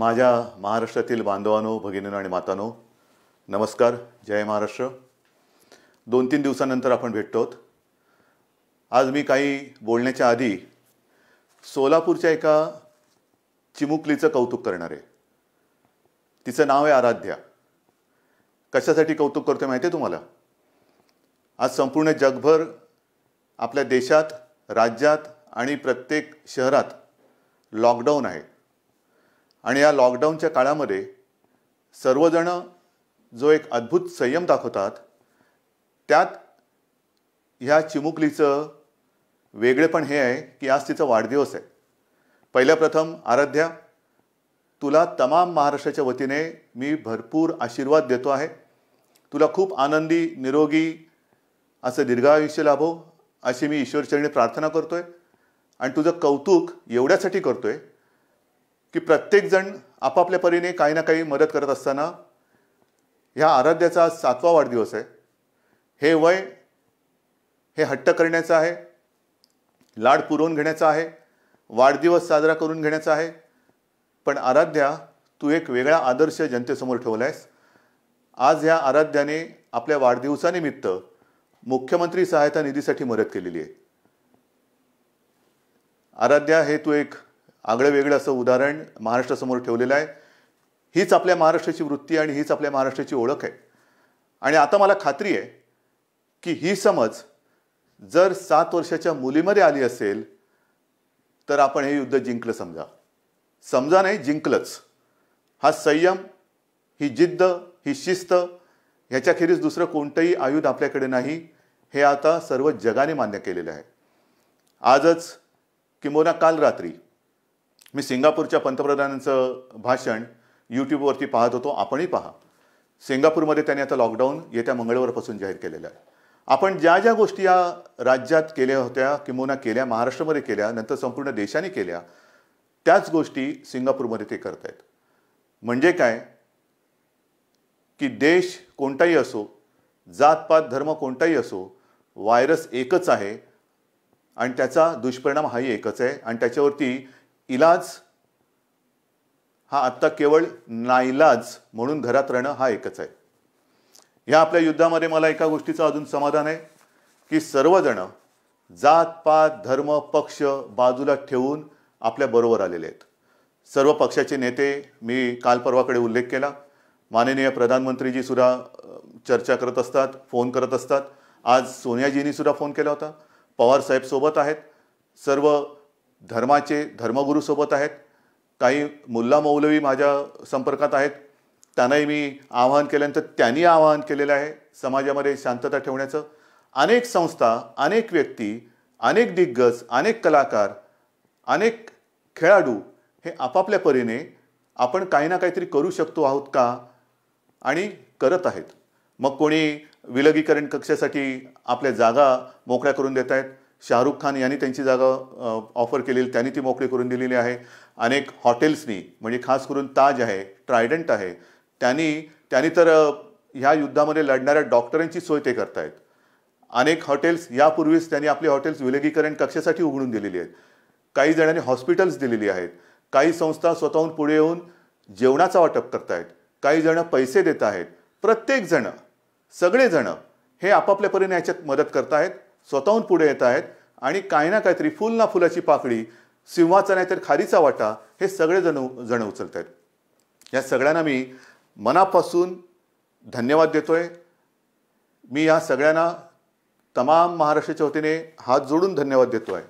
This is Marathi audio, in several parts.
माझ्या महाराष्ट्रातील बांधवानो भगिनीनो आणि मातानो नमस्कार जय महाराष्ट्र दोन तीन दिवसानंतर आपण भेटतो आज मी काही बोलण्याच्या आधी सोलापूरच्या एका चिमुकलीचं कौतुक करणार आहे तिचं नाव आहे आराध्या कशासाठी कौतुक करतो माहिती आहे तुम्हाला आज संपूर्ण जगभर आपल्या देशात राज्यात आणि प्रत्येक शहरात लॉकडाऊन आहे आणि या लॉकडाऊनच्या काळामध्ये सर्वजण जो एक अद्भुत संयम दाखवतात त्यात ह्या चिमुकलीचं वेगळेपण हे आहे की आज तिचा वाढदिवस आहे पहिल्या प्रथम आराध्या तुला तमाम महाराष्ट्राच्या वतीने मी भरपूर आशीर्वाद देतो आहे तुला खूप आनंदी निरोगी असं दीर्घायुष्य लाभो अशी मी ईश्वरचरणी प्रार्थना करतो आहे आणि तुझं कौतुक एवढ्यासाठी करतो आहे की प्रत्येकजण आपापल्या परीने काही ना काही मदत करत असताना ह्या आराध्याचा सातवा वाढदिवस आहे हे वय हे हट्ट करण्याचं आहे लाड पुरवून घेण्याचा आहे वाढदिवस साजरा करून घेण्याचा आहे पण आराध्या तू एक वेगळा आदर्श जनतेसमोर ठेवला आहेस आज ह्या आराध्याने आपल्या वाढदिवसानिमित्त मुख्यमंत्री सहायता निधीसाठी मदत केलेली आहे आराध्या हे तू एक आगळं वेगळं असं उदाहरण महाराष्ट्रासमोर ठेवलेलं आहे हीच आपल्या महाराष्ट्राची वृत्ती आणि हीच आपल्या महाराष्ट्राची ओळख आहे आणि आता मला खात्री आहे की ही समज जर सात वर्षाच्या मुलीमध्ये आली असेल तर आपण हे युद्ध जिंकलं समजा समजा नाही जिंकलंच हा संयम ही जिद्द ही शिस्त ह्याच्याखेरीज दुसरं कोणतंही आयुध आपल्याकडे नाही हे आता सर्व जगाने मान्य केलेलं आहे आजच किंबोना काल रात्री मी सिंगापूरच्या पंतप्रधानांचं भाषण यूट्यूबवरती पाहत होतो आपणही पहा सिंगापूरमध्ये त्यांनी आता लॉकडाऊन येत्या मंगळवारपासून जाहीर केलेलं आहे आपण ज्या ज्या गोष्टी या राज्यात केल्या होत्या किंबहुना केल्या महाराष्ट्रामध्ये केल्या नंतर संपूर्ण देशाने केल्या त्याच गोष्टी सिंगापूरमध्ये ते करत आहेत म्हणजे काय की देश कोणताही असो जातपात धर्म कोणताही असो व्हायरस एकच आहे आणि त्याचा दुष्परिणाम हाही एकच आहे आणि त्याच्यावरती इलाज हा आत्ता केवळ नाईलाज म्हणून घरात राहणं हा एकच आहे ह्या आपल्या युद्धामध्ये मला एका गोष्टीचं अजून समाधान आहे की सर्वजण जात पात धर्म पक्ष बाजूला ठेवून आपल्या बरोबर आलेले आहेत सर्व पक्षाचे नेते मी काल परवाकडे उल्लेख केला माननीय प्रधानमंत्रीजी सुद्धा चर्चा करत असतात फोन करत असतात आज सोनियाजींनी सुद्धा फोन केला होता पवारसाहेब सोबत आहेत सर्व धर्माचे धर्मगुरूसोबत आहेत काही मुल्ला मौलवी माझ्या संपर्कात आहेत त्यांनाही मी आवाहन केल्यानंतर त्यांनी आवाहन केलेलं आहे समाजामध्ये शांतता ठेवण्याचं अनेक संस्था अनेक व्यक्ती अनेक दिग्गज अनेक कलाकार अनेक खेळाडू हे आपापल्या परीने आपण काही ना काहीतरी करू शकतो आहोत का आणि करत आहेत मग कोणी विलगीकरण कक्षासाठी आपल्या जागा मोकळ्या करून देत आहेत शाहरुख खान यांनी त्यांची जागा ऑफर केलेली त्यांनी ती मोकळी करून दिलेली आहे अनेक हॉटेल्सनी म्हणजे खास करून ताज आहे ट्रायडंट आहे त्यांनी त्यांनी तर ह्या युद्धामध्ये लढणाऱ्या डॉक्टरांची सोय ते करतायत अनेक हॉटेल्स यापूर्वीच त्यांनी आपली हॉटेल्स विलगीकरण कक्षासाठी उघडून दिलेली आहेत काही जणांनी हॉस्पिटल्स दिलेली आहेत काही संस्था स्वतःहून पुढे येऊन जेवणाचा वाटप करतायत काही जणं पैसे देत आहेत प्रत्येकजण सगळेजणं हे आपापल्या परीने याच्यात मदत करतायत स्वतःहून पुढे येत आहेत आणि काही ना काहीतरी फुल ना फुलाची पाकळी सिंहाचा नाहीतर खारीचा वाटा हे सगळे जण जण उचलत आहेत या सगळ्यांना मी मनापासून धन्यवाद देतो आहे मी या सगळ्यांना तमाम महाराष्ट्राच्या वतीने हात जोडून धन्यवाद देतो आहे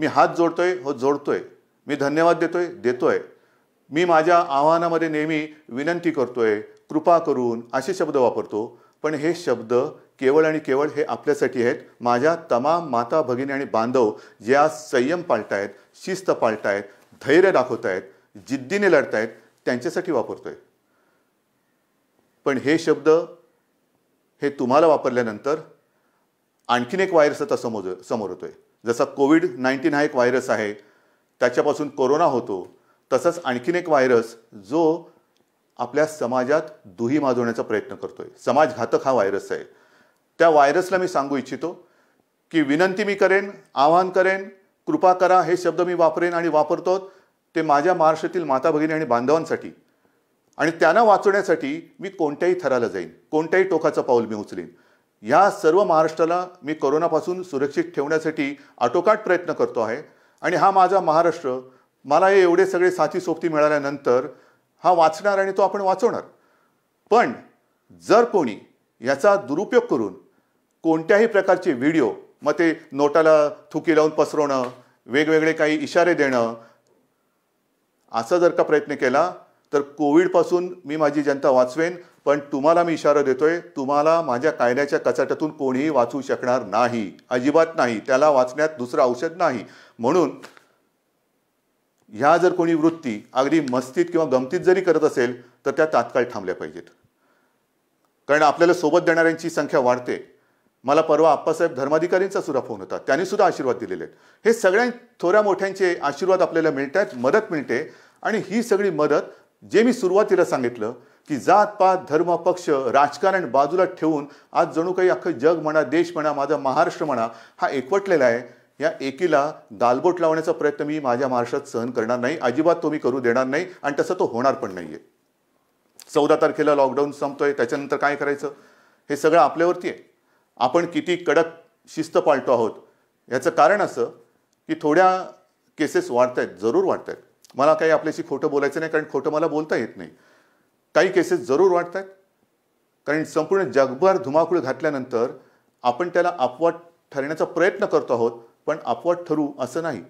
मी हात जोडतो आहे हो जोडतो आहे मी धन्यवाद देतो आहे देतो आहे मी माझ्या आव्हानामध्ये नेहमी विनंती करतो आहे कृपा करून असे शब्द वापरतो पण हे शब्द केवळ आणि केवळ हे आपल्यासाठी आहेत माझ्या तमाम माता भगिनी आणि बांधव जे संयम पाळतायत शिस्त पाळतायत धैर्य दाखवतायत जिद्दीने लढतायत त्यांच्यासाठी वापरतोय पण हे शब्द हे तुम्हाला वापरल्यानंतर आणखीन एक व्हायरस आता समोर समोर होतोय जसा कोविड नाईन्टीन हा एक व्हायरस आहे त्याच्यापासून कोरोना होतो तसंच आणखीन एक व्हायरस जो आपल्या समाजात दुही माजवण्याचा प्रयत्न करतोय समाजघातक हा व्हायरस आहे त्या व्हायरसला मी सांगू इच्छितो की विनंती मी करेन आवाहन करेन कृपा करा हे शब्द मी वापरेन आणि वापरतो ते माझ्या महाराष्ट्रातील माता भगिनी आणि बांधवांसाठी आणि त्यांना वाचवण्यासाठी मी कोणत्याही थराला जाईन कोणत्याही टोकाचं पाऊल मी उचलेन ह्या सर्व महाराष्ट्राला मी कोरोनापासून सुरक्षित ठेवण्यासाठी आटोकाट प्रयत्न करतो आहे आणि हा माझा महाराष्ट्र मला हे एवढे सगळे साथी सोबती मिळाल्यानंतर हा वाचणार आणि तो आपण वाचवणार पण जर कोणी याचा दुरुपयोग करून कोणत्याही प्रकारचे व्हिडिओ मग ते नोटाला थुकी लावून पसरवणं वेगवेगळे काही इशारे देणं असा जर का प्रयत्न केला तर कोविडपासून मी माझी जनता वाचवेन पण तुम्हाला मी इशारा देतोय तुम्हाला माझ्या कायद्याच्या कचाट्यातून कोणीही वाचू शकणार नाही अजिबात नाही त्याला वाचण्यात दुसरं औषध नाही म्हणून ह्या जर कोणी वृत्ती अगदी मस्तीत किंवा गमतीत जरी करत असेल तर त्या तात्काळ थांबल्या पाहिजेत कारण आपल्याला सोबत देणाऱ्यांची संख्या वाढते मला परवा आप्पासाहेब धर्माधिकारींचा सुद्धा फोन होता त्यांनी सुद्धा आशीर्वाद दिलेले आहेत हे सगळ्या थोड्या मोठ्यांचे आशीर्वाद आपल्याला मिळत आहेत मदत मिळते आणि ही सगळी मदत जे मी सुरुवातीला सांगितलं की जात पात धर्म पक्ष राजकारण बाजूला ठेवून आज जणू काही अख्खं जग म्हणा देश म्हणा माझा महाराष्ट्र म्हणा हा एकवटलेला आहे या एकीला दालबोट लावण्याचा प्रयत्न मी माझ्या महाराष्ट्रात सहन करणार नाही अजिबात तो मी करू देणार नाही आणि तसं तो होणार पण नाही आहे चौदा तारखेला लॉकडाऊन संपतोय त्याच्यानंतर काय करायचं हे सगळं आपल्यावरती आहे आपण किती कडक शिस्त पाळतो आहोत याचं कारण असं की थोड्या केसेस वाढत आहेत जरूर वाढत आहेत मला काही आपल्याशी खोटं बोलायचं नाही कारण खोटं मला बोलता येत नाही काही केसेस जरूर वाढत आहेत कारण संपूर्ण जगभर धुमाकूळ घातल्यानंतर आपण त्याला अपवाद ठरण्याचा प्रयत्न करतो आहोत पण अपवाद ठरू असं नाही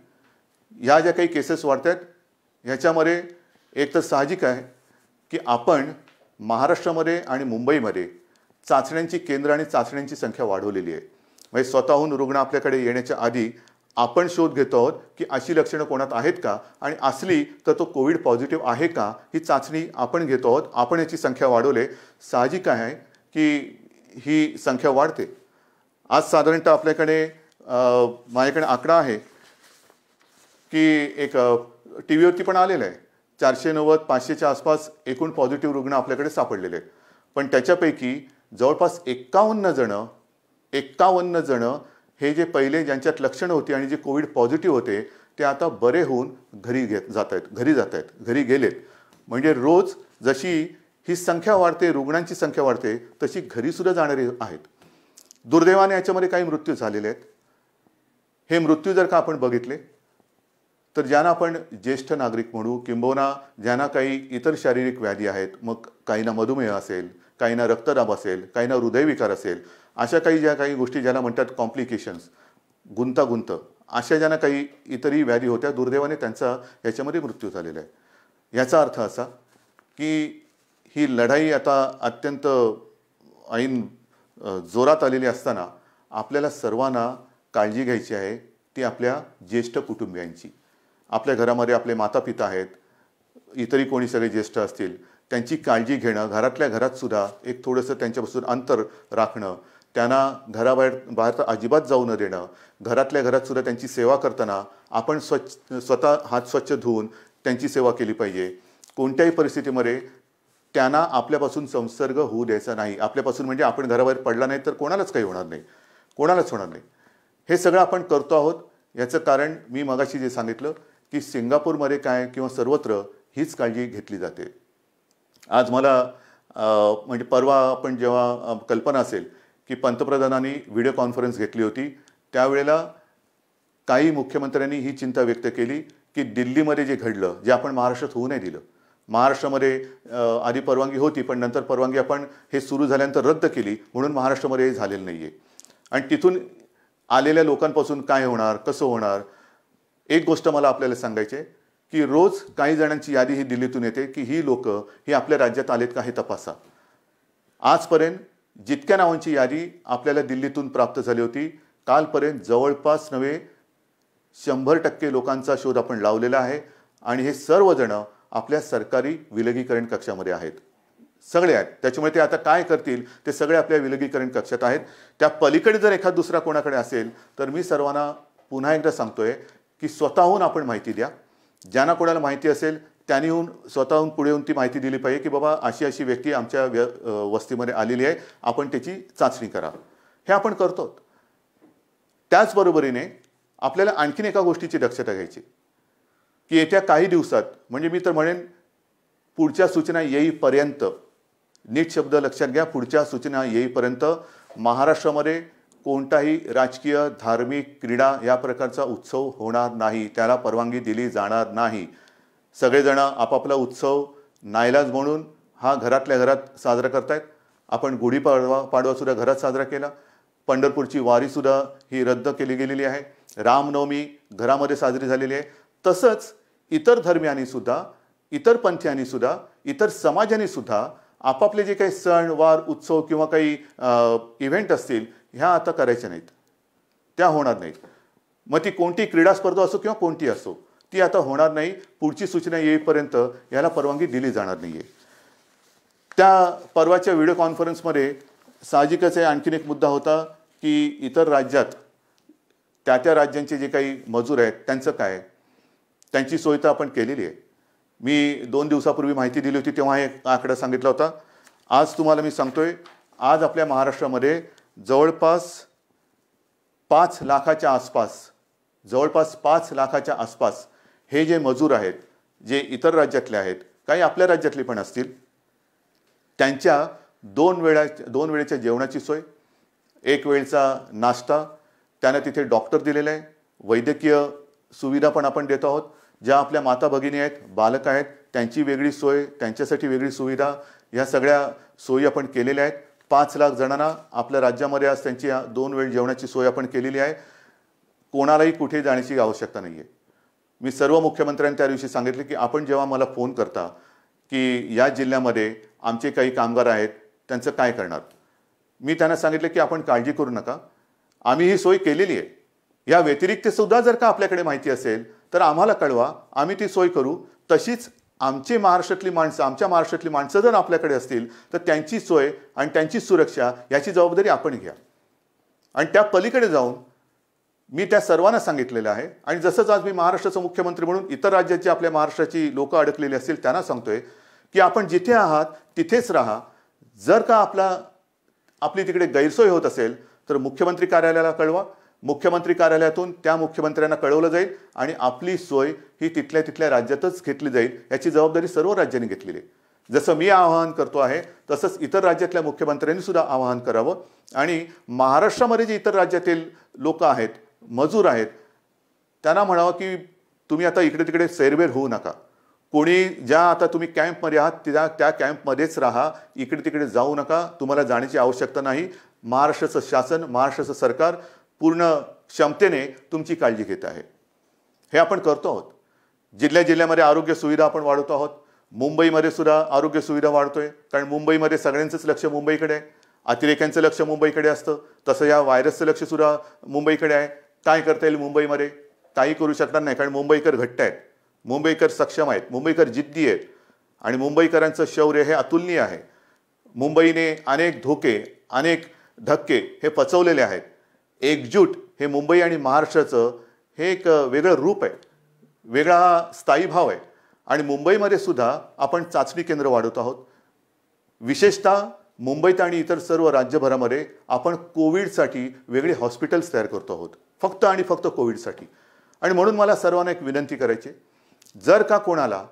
ह्या ज्या काही केसेस वाढत आहेत ह्याच्यामध्ये एक तर साहजिक आहे की आपण महाराष्ट्रामध्ये आणि मुंबईमध्ये चाचण्यांची केंद्र आणि चाचण्यांची संख्या वाढवलेली आहे म्हणजे स्वतःहून रुग्ण आपल्याकडे येण्याच्या आधी आपण शोध घेतो आहोत की अशी लक्षणं कोणात आहेत का आणि असली तर तो कोविड पॉझिटिव्ह आहे का ही चाचणी आपण घेतो आहोत आपण याची संख्या वाढवले साहजिक आहे की ही संख्या वाढते आज साधारणतः आपल्याकडे माझ्याकडे आकडा आहे की एक टी व्हीवरती पण आलेलं आहे चारशे नव्वद पाचशेच्या आसपास एकूण पॉझिटिव्ह रुग्ण आपल्याकडे सापडलेले आहेत पण त्याच्यापैकी जवळपास एक्कावन्न जणं एक्कावन्न जणं हे जे पहिले ज्यांच्यात लक्षणं होती आणि जे कोविड पॉझिटिव्ह होते ते आता बरे होऊन घरी घेत जात आहेत घरी जात आहेत घरी गेलेत म्हणजे रोज जशी ही संख्या वाढते रुग्णांची संख्या वाढते तशी घरीसुद्धा जाणारे आहेत दुर्दैवाने याच्यामध्ये काही मृत्यू झालेले आहेत हे मृत्यू जर का आपण बघितले तर ज्यांना आपण ज्येष्ठ नागरिक म्हणू किंबहुना ज्यांना काही इतर शारीरिक व्याधी आहेत मग काहींना मधुमेह असेल काहींना रक्तदाब असेल काहींना हृदयविकार असेल अशा काही ज्या काही गोष्टी ज्याला म्हणतात कॉम्प्लिकेशन्स गुंतागुंत अशा ज्यांना काही इतरही व्याधी होत्या दुर्दैवाने त्यांचा ह्याच्यामध्ये मृत्यू झालेला आहे याचा अर्थ असा की ही लढाई आता अत्यंत ऐन जोरात आलेली असताना आपल्याला सर्वांना काळजी घ्यायची आहे ती आपल्या ज्येष्ठ कुटुंबियांची आपल्या घरामध्ये आपले माता पिता आहेत इतरही कोणी सगळे ज्येष्ठ असतील त्यांची काळजी घेणं घरातल्या घरात सुद्धा एक थोडंसं त्यांच्यापासून अंतर राखणं त्यांना घराबाहेर बाहेर तर अजिबात जाऊ न देणं घरातल्या घरात सुद्धा त्यांची सेवा करताना आपण स्वच्छ स्वतः हात स्वच्छ धुवून त्यांची सेवा केली पाहिजे कोणत्याही परिस्थितीमध्ये त्यांना आपल्यापासून संसर्ग होऊ द्यायचा नाही आपल्यापासून म्हणजे आपण घराबाहेर पडला नाही तर कोणालाच काही होणार नाही कोणालाच होणार नाही हे सगळं आपण करतो आहोत याचं कारण मी मगाशी जे सांगितलं की सिंगापूरमध्ये काय किंवा सर्वत्र हीच काळजी घेतली जाते आज मला म्हणजे परवा आपण जेव्हा कल्पना असेल की पंतप्रधानांनी व्हिडिओ कॉन्फरन्स घेतली होती त्यावेळेला काही मुख्यमंत्र्यांनी ही चिंता व्यक्त केली की दिल्लीमध्ये जे घडलं जे आपण महाराष्ट्रात होऊ नाही दिलं महाराष्ट्रामध्ये आधी परवानगी होती पण नंतर परवानगी आपण हे सुरू झाल्यानंतर रद्द केली म्हणून महाराष्ट्रामध्ये हे झालेलं नाही आहे आणि तिथून आलेल्या लोकांपासून काय होणार कसं होणार एक गोष्ट मला आपल्याला सांगायची आहे की रोज काही जणांची यादी ही दिल्लीतून येते की ही लोक ही आपल्या राज्यात आलेत का हे तपासा आजपर्यंत जितक्या नावांची यादी आपल्याला दिल्लीतून प्राप्त झाली होती कालपर्यंत जवळपास नव्हे शंभर टक्के लोकांचा शोध आपण लावलेला आहे आणि हे सर्वजणं आपल्या सरकारी विलगीकरण कक्षामध्ये आहेत सगळे आहेत त्याच्यामुळे ते आता काय करतील ते सगळे आपल्या विलगीकरण कक्षात आहेत त्या पलीकडे जर एखाद दुसरा कोणाकडे असेल तर मी सर्वांना पुन्हा एकदा सांगतोय की स्वतःहून आपण माहिती द्या ज्यांना कोणाला माहिती असेल त्यांनी येऊन स्वतःहून पुढे येऊन ती माहिती दिली पाहिजे की बाबा अशी अशी व्यक्ती आमच्या व्य वस्तीमध्ये आलेली आहे आपण त्याची चाचणी करा हे आपण करतो त्याचबरोबरीने आपल्याला आणखीन एका गोष्टीची दक्षता घ्यायची की येत्या काही दिवसात म्हणजे मी तर म्हणेन पुढच्या सूचना येईपर्यंत नीट शब्द लक्षात घ्या पुढच्या सूचना येईपर्यंत महाराष्ट्रामध्ये कोणताही राजकीय धार्मिक क्रीडा या प्रकारचा उत्सव होणार नाही त्याला परवानगी दिली जाणार नाही सगळेजणं आपापला उत्सव नाईलाज म्हणून हा घरातल्या घरात साजरा करतायत आपण गुढीपाडवा पाडवासुद्धा घरात साजरा केला पंढरपूरची वारीसुद्धा ही रद्द केली गेलेली आहे रामनवमी घरामध्ये साजरी झालेली आहे तसंच इतर धर्मियांनीसुद्धा इतर पंथीयांनीसुद्धा इतर समाजांनीसुद्धा आपापले जे काही सण वार उत्सव किंवा काही इव्हेंट असतील ह्या आता करायच्या नाहीत त्या होणार नाहीत मग ती कोणती क्रीडा स्पर्धा असो किंवा कोणती असो ती आता होणार नाही पुढची सूचना येईपर्यंत याला परवानगी दिली जाणार नाही आहे त्या परवाच्या व्हिडिओ कॉन्फरन्समध्ये साहजिकच आहे आणखीन एक मुद्दा होता की इतर राज्यात त्या त्या राज्यांचे जे काही मजूर आहेत त्यांचं काय त्यांची सोय तर आपण केलेली आहे मी दोन दिवसापूर्वी माहिती दिली होती तेव्हा एक आकडा सांगितला होता आज तुम्हाला मी सांगतोय आज आपल्या महाराष्ट्रामध्ये जवळपास पाच लाखाच्या आसपास जवळपास पाच लाखाच्या आसपास हे जे मजूर आहेत जे इतर राज्यातले आहेत काही आपल्या राज्यातले पण असतील त्यांच्या दोन वेळा दोन वेळेच्या जेवणाची सोय एक वेळचा नाश्ता त्यांना तिथे डॉक्टर दिलेला आहे वैद्यकीय सुविधा पण आपण देत आहोत ज्या आपल्या माता भगिनी आहेत बालक आहेत त्यांची वेगळी सोय त्यांच्यासाठी वेगळी सुविधा ह्या सगळ्या सोयी आपण केलेल्या आहेत पाच लाख जणांना आपल्या राज्यामध्ये आज त्यांची दोन वेळ जेवणाची सोय आपण केलेली आहे कोणालाही कुठे जाण्याची आवश्यकता नाही आहे मी सर्व मुख्यमंत्र्यांनी त्या दिवशी सांगितले की आपण जेव्हा मला फोन करता की या जिल्ह्यामध्ये आमचे काही कामगार आहेत त्यांचं काय करणार मी त्यांना सांगितलं की आपण काळजी करू नका आम्ही ही सोय केलेली आहे या व्यतिरिक्तसुद्धा सुद्धा जर का आपल्याकडे माहिती असेल तर आम्हाला कळवा आम्ही ती सोय करू तशीच आमची महाराष्ट्रातली माणसं आमच्या महाराष्ट्रातली माणसं जर आपल्याकडे असतील तर त्यांची सोय आणि त्यांची सुरक्षा याची जबाबदारी आपण घ्या आणि त्या पलीकडे जाऊन मी त्या सर्वांना सांगितलेलं आहे आणि जसंच आज मी महाराष्ट्राचं मुख्यमंत्री म्हणून इतर राज्याची आपल्या महाराष्ट्राची लोकं अडकलेली असतील त्यांना सांगतोय की आपण जिथे आहात तिथेच राहा जर का आपला आपली तिकडे गैरसोय होत असेल तर मुख्यमंत्री कार्यालयाला कळवा मुख्यमंत्री कार्यालयातून त्या मुख्यमंत्र्यांना कळवलं जाईल आणि आपली सोय ही तिथल्या तिथल्या राज्यातच घेतली जाईल याची जबाबदारी सर्व राज्यांनी घेतलेली आहे जसं मी आवाहन करतो आहे तसंच इतर राज्यातल्या मुख्यमंत्र्यांनी सुद्धा आवाहन करावं आणि महाराष्ट्रामध्ये जे इतर राज्यातील लोक आहेत मजूर आहेत त्यांना म्हणावं की तुम्ही आता इकडे तिकडे सैरबेर होऊ नका कोणी ज्या आता तुम्ही कॅम्पमध्ये आहात त्या त्या कॅम्पमध्येच राहा इकडे तिकडे जाऊ नका तुम्हाला जाण्याची आवश्यकता नाही महाराष्ट्राचं शासन महाराष्ट्राचं सरकार पूर्ण क्षमतेने तुमची काळजी घेत आहे हे आपण करतो आहोत जिल्ह्या जिल्ह्यामध्ये आरोग्य सुविधा आपण वाढवतो आहोत मुंबईमध्ये सुद्धा आरोग्य सुविधा वाढतोय कारण मुंबईमध्ये सगळ्यांचंच लक्ष मुंबईकडे आहे अतिरेक्यांचं लक्ष मुंबईकडे असतं तसं या व्हायरसचं सुद्धा मुंबईकडे आहे काय करता येईल मुंबईमध्ये काही करू शकणार नाही कारण मुंबईकर घट्ट आहेत मुंबईकर सक्षम आहेत मुंबईकर जिद्दी आहेत आणि मुंबईकरांचं शौर्य हे अतुलनीय आहे मुंबईने अनेक धोके अनेक धक्के हे पचवलेले आहेत एकजूट हे मुंबई आणि महाराष्ट्राचं हे एक वेगळं रूप आहे वेगळा स्थायी भाव आहे आणि मुंबईमध्ये सुद्धा आपण चाचणी केंद्र वाढवत आहोत विशेषतः मुंबईत आणि इतर सर्व राज्यभरामध्ये आपण कोविडसाठी वेगळे हॉस्पिटल्स तयार करतो आहोत फक्त आणि फक्त कोविडसाठी आणि म्हणून मला सर्वांना एक विनंती करायची जर का कोणाला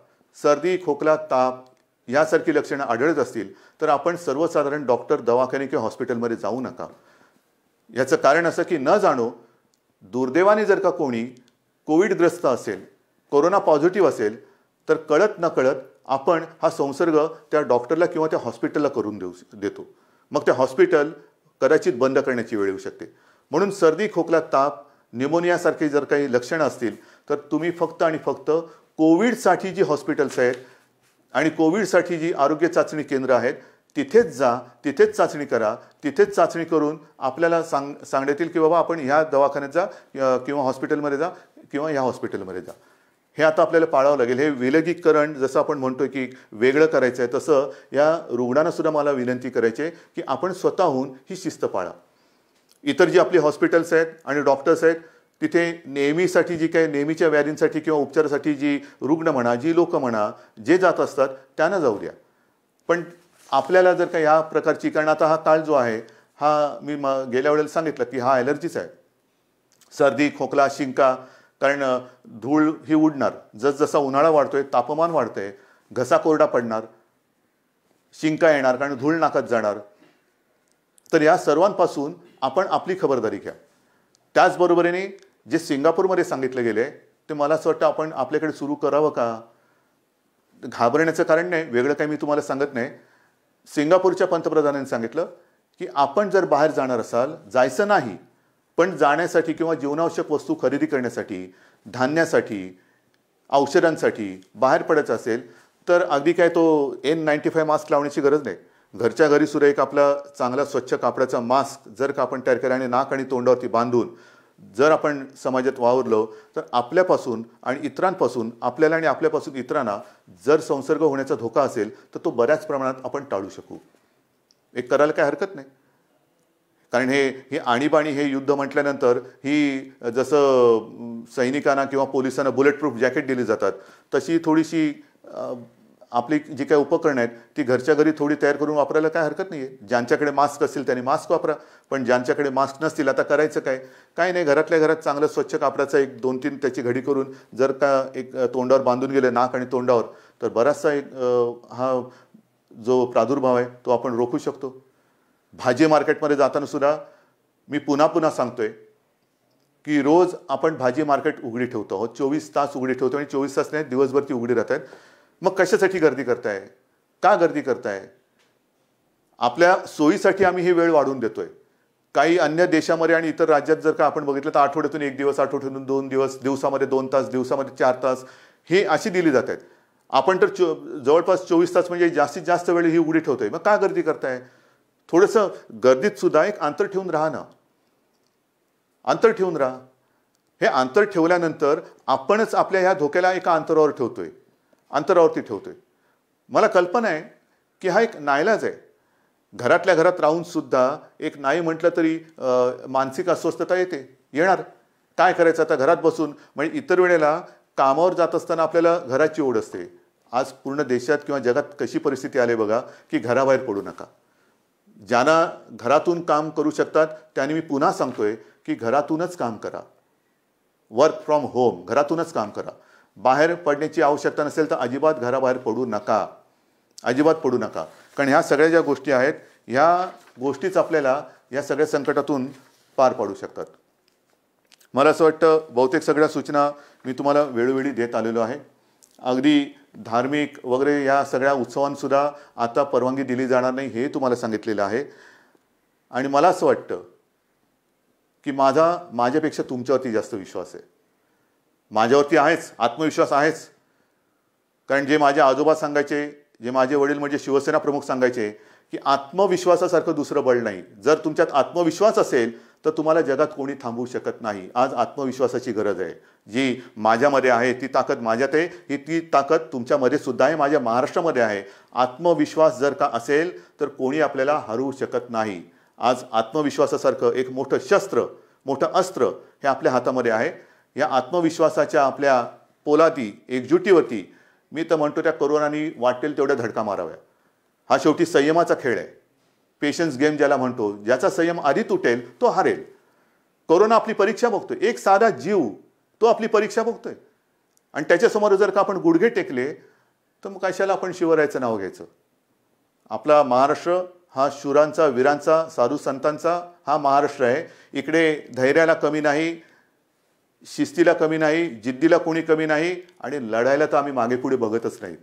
सर्दी खोकला ताप यासारखी लक्षणं आढळत असतील तर आपण सर्वसाधारण डॉक्टर दवाखाने किंवा हॉस्पिटलमध्ये जाऊ नका याचं कारण असं की न जाणो दुर्दैवाने जर का कोणी कोविडग्रस्त असेल कोरोना पॉझिटिव्ह असेल तर कळत न कळत आपण हा संसर्ग त्या डॉक्टरला किंवा त्या हॉस्पिटलला करून देऊ देतो मग ते हॉस्पिटल कदाचित बंद करण्याची वेळ येऊ शकते म्हणून सर्दी खोकला ताप निमोनियासारखी जर काही लक्षणं असतील तर तुम्ही फक्त आणि फक्त कोविडसाठी जी हॉस्पिटल्स आहेत आणि कोविडसाठी जी आरोग्य चाचणी केंद्र आहेत तिथेच जा तिथेच चाचणी करा तिथेच चाचणी करून आपल्याला सांग सांगण्यात येईल की बाबा आपण ह्या दवाखान्यात जा किंवा हॉस्पिटलमध्ये जा किंवा ह्या हॉस्पिटलमध्ये जा हे आता आपल्याला पाळावं लागेल हे विलगीकरण जसं आपण म्हणतो की वेगळं करायचं आहे तसं या रुग्णांनासुद्धा मला विनंती करायची आहे की आपण स्वतःहून ही शिस्त पाळा इतर जी आपली हॉस्पिटल्स आहेत आणि डॉक्टर्स आहेत तिथे नेहमीसाठी जी काही नेहमीच्या व्याधींसाठी किंवा उपचारासाठी जी रुग्ण म्हणा जी लोकं म्हणा जे जात असतात त्यांना जाऊ द्या पण आपल्याला जर का ह्या प्रकारची कारण आता हा ताळ जो आहे हा मी म गेल्या वेळेला सांगितलं की हा ॲलर्जीचा आहे सर्दी खोकला शिंका कारण धूळ ही उडणार जसजसा उन्हाळा वाढतोय तापमान वाढतंय घसा कोरडा पडणार शिंका येणार कारण धूळ नाकात जाणार तर या सर्वांपासून आपण आपली खबरदारी घ्या त्याचबरोबरीने जे सिंगापूरमध्ये सांगितलं गेले ते मला असं वाटतं आपण आपल्याकडे सुरू करावं का घाबरण्याचं कारण नाही वेगळं काही मी तुम्हाला सांगत नाही सिंगापूरच्या पंतप्रधानांनी सांगितलं की आपण जर बाहेर जाणार असाल जायचं नाही पण जाण्यासाठी किंवा जीवनावश्यक वस्तू खरेदी करण्यासाठी धान्यासाठी औषधांसाठी बाहेर पडायचं असेल तर अगदी काय तो एन नाईन्टी फाय मास्क लावण्याची गरज नाही घरच्या घरी सुद्धा एक आपला चांगला स्वच्छ कापडाचा मास्क जर का आपण तयार केला आणि नाक आणि तोंडावरती बांधून जर आपण समाजात वावरलो तर आपल्यापासून आणि इतरांपासून आपल्याला आणि आपल्यापासून इतरांना जर संसर्ग होण्याचा धोका असेल तर तो बऱ्याच प्रमाणात आपण टाळू शकू एक करायला काय हरकत नाही कारण हे हे आणीबाणी हे युद्ध म्हटल्यानंतर ही जसं सैनिकांना किंवा पोलिसांना बुलेटप्रूफ जॅकेट दिली जातात तशी थोडीशी आपली जी काही उपकरणं आहेत ती घरच्या घरी थोडी तयार करून वापरायला काय हरकत नाही आहे ज्यांच्याकडे मास्क असतील त्यांनी मास्क वापरा पण ज्यांच्याकडे मास्क नसतील आता करायचं काय काय नाही घरातल्या घरात चांगलं स्वच्छ कापडाचा एक दोन तीन त्याची घडी करून जर का एक तोंडावर बांधून गेले नाक आणि तोंडावर तर बराचसा एक हा जो प्रादुर्भाव आहे तो आपण रोखू शकतो भाजी मार्केटमध्ये जाताना सुद्धा मी पुन्हा पुन्हा सांगतोय की रोज आपण भाजी मार्केट उघडी ठेवतो आहोत चोवीस तास उघडी ठेवतो आणि चोवीस तास नाही दिवसभर ती उघडी राहत आहेत मग कशासाठी गर्दी करताय का गर्दी करताय आपल्या सोयीसाठी आम्ही ही वेळ वाढवून देतोय काही अन्य देशामध्ये आणि इतर राज्यात जर का आपण बघितलं तर आठवड्यातून एक दिवस आठवड्यातून दोन दिवस दिवसामध्ये दोन तास दिवसामध्ये चार तास हे अशी दिली जात आहेत आपण तर चो जवळपास चोवीस तास म्हणजे जास्तीत जास्त वेळ ही उघडी ठेवतोय मग का गर्दी करताय थोडंसं गर्दीत सुद्धा एक अंतर ठेवून राहा ना अंतर ठेवून राहा हे अंतर ठेवल्यानंतर आपणच आपल्या ह्या धोक्याला एका अंतरावर ठेवतोय अंतरावरती ठेवतोय मला कल्पना आहे की हा एक नायलाज आहे घरातल्या घरात राहूनसुद्धा एक नाही म्हटलं तरी मानसिक अस्वस्थता येते येणार काय करायचं आता घरात बसून म्हणजे इतर वेळेला कामावर जात असताना आपल्याला घराची ओढ असते आज पूर्ण देशात किंवा जगात कशी परिस्थिती आली बघा की घराबाहेर पडू नका ज्यांना घरातून काम करू शकतात त्यांनी मी पुन्हा सांगतोय की घरातूनच काम करा वर्क फ्रॉम होम घरातूनच काम करा बाहेर पडण्याची आवश्यकता नसेल तर अजिबात घराबाहेर पडू नका अजिबात पडू नका कारण ह्या सगळ्या ज्या गोष्टी आहेत ह्या गोष्टीच आपल्याला या सगळ्या संकटातून पार पाडू शकतात मला असं वाटतं बहुतेक सगळ्या सूचना मी तुम्हाला वेळोवेळी देत आलेलो आहे अगदी धार्मिक वगैरे या सगळ्या उत्सवांसुद्धा आता परवानगी दिली जाणार नाही हे तुम्हाला सांगितलेलं आहे आणि मला असं वाटतं की माझा माझ्यापेक्षा तुमच्यावरती जास्त विश्वास आहे माझ्यावरती आहेच आत्मविश्वास आहेच कारण जे माझे आजोबा सांगायचे जे माझे वडील म्हणजे शिवसेना प्रमुख सांगायचे की आत्मविश्वासासारखं दुसरं बळ नाही जर तुमच्यात आत्मविश्वास असेल तर तुम्हाला जगात कोणी थांबवू शकत नाही आज आत्मविश्वासाची गरज आहे जी माझ्यामध्ये आहे ती ताकद माझ्यात आहे ही ती ताकद तुमच्यामध्ये सुद्धा आहे माझ्या महाराष्ट्रामध्ये आहे आत्मविश्वास जर का असेल तर कोणी आपल्याला हरवू शकत नाही आज आत्मविश्वासासारखं एक मोठं शस्त्र मोठं अस्त्र हे आपल्या हातामध्ये आहे या आत्मविश्वासाच्या आपल्या पोलाती एकजुटीवरती मी तर म्हणतो त्या करोनानी वाटेल तेवढ्या धडका माराव्या हा शेवटी संयमाचा खेळ आहे पेशन्स गेम ज्याला म्हणतो ज्याचा संयम आधी तुटेल तो हारेल कोरोना आपली परीक्षा बघतोय एक साधा जीव तो आपली परीक्षा बघतोय आणि त्याच्यासमोर जर का आपण गुडघे टेकले तर मग कशाला आपण शिवरायचं नाव घ्यायचं आपला महाराष्ट्र हा शूरांचा वीरांचा साधू संतांचा हा महाराष्ट्र आहे इकडे धैर्याला कमी नाही शिस्तीला कमी नाही जिद्दीला कोणी कमी नाही आणि लढायला तर आम्ही मागे पुढे बघतच नाही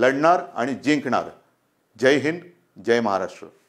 लढणार आणि जिंकणार जय हिंद जय महाराष्ट्र